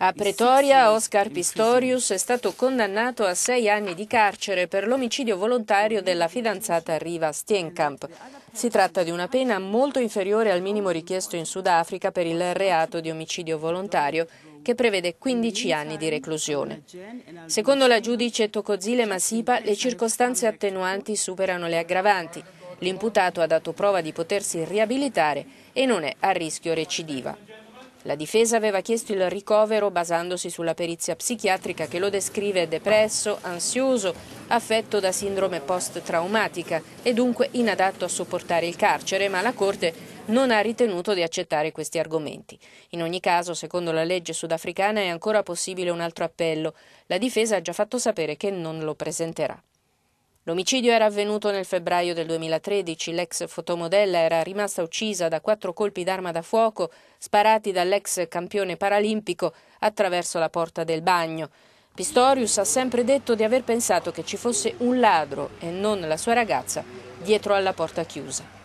A Pretoria Oscar Pistorius è stato condannato a sei anni di carcere per l'omicidio volontario della fidanzata Riva Stienkamp. Si tratta di una pena molto inferiore al minimo richiesto in Sudafrica per il reato di omicidio volontario che prevede 15 anni di reclusione. Secondo la giudice Tokozile Masipa le circostanze attenuanti superano le aggravanti. L'imputato ha dato prova di potersi riabilitare e non è a rischio recidiva. La difesa aveva chiesto il ricovero basandosi sulla perizia psichiatrica che lo descrive depresso, ansioso, affetto da sindrome post-traumatica e dunque inadatto a sopportare il carcere, ma la Corte non ha ritenuto di accettare questi argomenti. In ogni caso, secondo la legge sudafricana, è ancora possibile un altro appello. La difesa ha già fatto sapere che non lo presenterà. L'omicidio era avvenuto nel febbraio del 2013. L'ex fotomodella era rimasta uccisa da quattro colpi d'arma da fuoco sparati dall'ex campione paralimpico attraverso la porta del bagno. Pistorius ha sempre detto di aver pensato che ci fosse un ladro e non la sua ragazza dietro alla porta chiusa.